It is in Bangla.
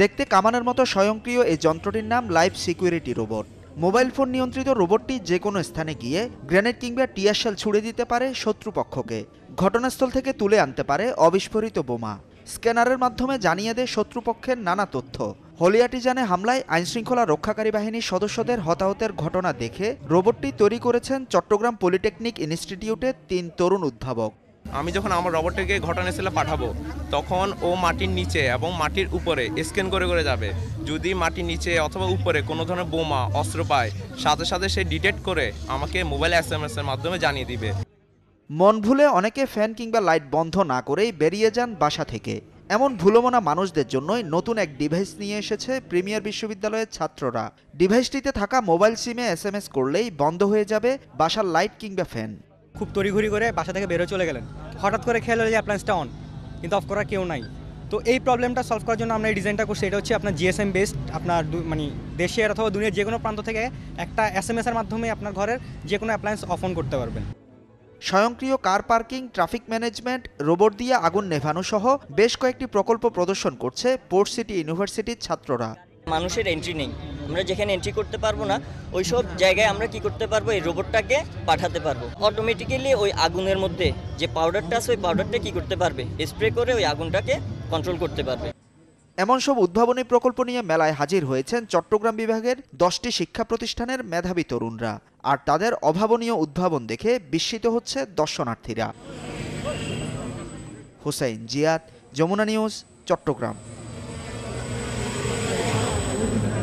দেখতে কামানের মতো স্বয়ংক্রিয় এই যন্ত্রটির নাম life security robot mobile phone নিয়ন্ত্রিত রোবটটি যে কোনো স্থানে গিয়ে গ্রেনেড কিংবা টিয়ারশেল ছুড়ে দিতে পারে শত্রুপক্ষকে ঘটনাস্থল থেকে তুলে আনতে পারে অবিস্ফোরিত বোমা স্ক্যানারের মাধ্যমে জানিয়ে দেয় শত্রুপক্ষের নানা তথ্য হলিয়াটি জানে হামলায় আইনশৃঙ্খলা রক্ষাকারী বাহিনীর সদস্যদের হতাহতের ঘটনা দেখে রোবটটি তৈরি করেছেন চট্টগ্রাম পলিটেকনিক ইনস্টিটিউটের তিন তরুণ উদ্ভাবক আমি যখন আমার রবটকে ঘটনাস্থলে পাঠাবো তখন ও মাটির নিচে এবং মাটির উপরে স্ক্যান করে করে যাবে যদি মাটির নিচে অথবা উপরে কোনো ধরনের বোমা অস্ত্র পায় সাথে সাথে সে ডিটেক্ট করে আমাকে মোবাইল এস এম এর মাধ্যমে জানিয়ে দিবে মন ভুলে অনেকে ফ্যান কিংবা লাইট বন্ধ না করেই বেরিয়ে যান বাসা থেকে এমন ভুলমনা মানুষদের জন্যই নতুন এক ডিভাইস নিয়ে এসেছে প্রিমিয়ার বিশ্ববিদ্যালয়ের ছাত্ররা ডিভাইসটিতে থাকা মোবাইল সিমে এস করলেই বন্ধ হয়ে যাবে বাসার লাইট কিংবা ফ্যান খুব তড়িঘড়ি করে বাসা থেকে বেরো চলে গেলেন হঠাৎ করে খেয়াল হলো যে অ্যাপ্লায়েন্সটা অন কিন্তু অফ করা কেউ নাই তো এই প্রবলেমটা সলভ করার জন্য আমরা এই ডিজাইনটা করছি এটা হচ্ছে আপনার জিএসএম বেসড আপনার মানে দেশের অথবা দুনিয়ার যে কোনো প্রান্ত থেকে একটা এস এম এসের মাধ্যমে আপনার ঘরের যে কোনো অ্যাপ্লায়েন্স অফ অন করতে পারবেন স্বয়ংক্রিয় car parking traffic management robot দিয়ে আগুন নেভানো সহ বেশ কয়েকটি প্রকল্প প্রদর্শন করছে পোর্ট সিটি ইউনিভার্সিটির ছাত্ররা মানুষের এন্ট্রি নেই আমরা যেখানে এন্ট্রি করতে পারবো না ওই সব জায়গায় আমরা কি করতে পারবো এই রোবটটাকে পাঠাতে পারবো অটোমেটিক্যালি ওই আগুনের মধ্যে যে পাউডারটা আছে ওই পাউডারটা কি করতে পারবে স্প্রে করে ওই আগুনটাকে কন্ট্রোল করতে পারবে এমন সব উদ্ভাবনী প্রকল্প নিয়ে মেলায় হাজির হয়েছেন চট্টগ্রাম বিভাগের দশটি শিক্ষা প্রতিষ্ঠানের মেধাবী তরুণরা আর তাদের অভাবনীয় উদ্ভাবন দেখে বিস্মিত হচ্ছে দর্শনার্থীরা হোসাইন জিয়াদ যমুনা নিউজ চট্টগ্রাম